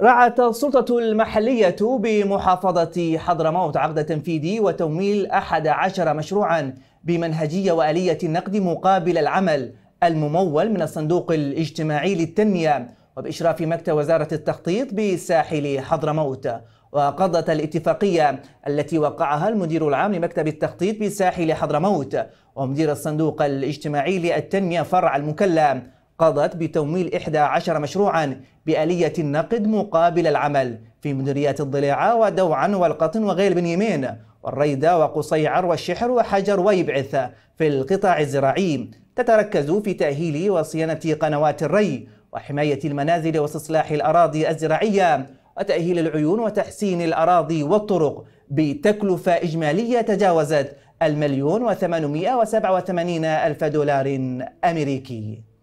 رعت السلطة المحلية بمحافظة حضرموت عقد تنفيذي وتمويل 11 مشروعا بمنهجية وآلية النقد مقابل العمل الممول من الصندوق الاجتماعي للتنمية وبإشراف مكتب وزارة التخطيط بساحل حضرموت وقضت الاتفاقية التي وقعها المدير العام لمكتب التخطيط بساحل حضرموت ومدير الصندوق الاجتماعي للتنمية فرع المكلا قضت بتمويل 11 مشروعا بآلية النقد مقابل العمل في مديريات الضليعة ودوعا والقطن وغير بن يمين والريدة وقصيعر والشحر وحجر ويبعث في القطاع الزراعي تتركز في تأهيل وصيانة قنوات الري وحماية المنازل واستصلاح الأراضي الزراعية وتأهيل العيون وتحسين الأراضي والطرق بتكلفة إجمالية تجاوزت المليون وثمانمائة وسبعة وثمانين ألف دولار أمريكي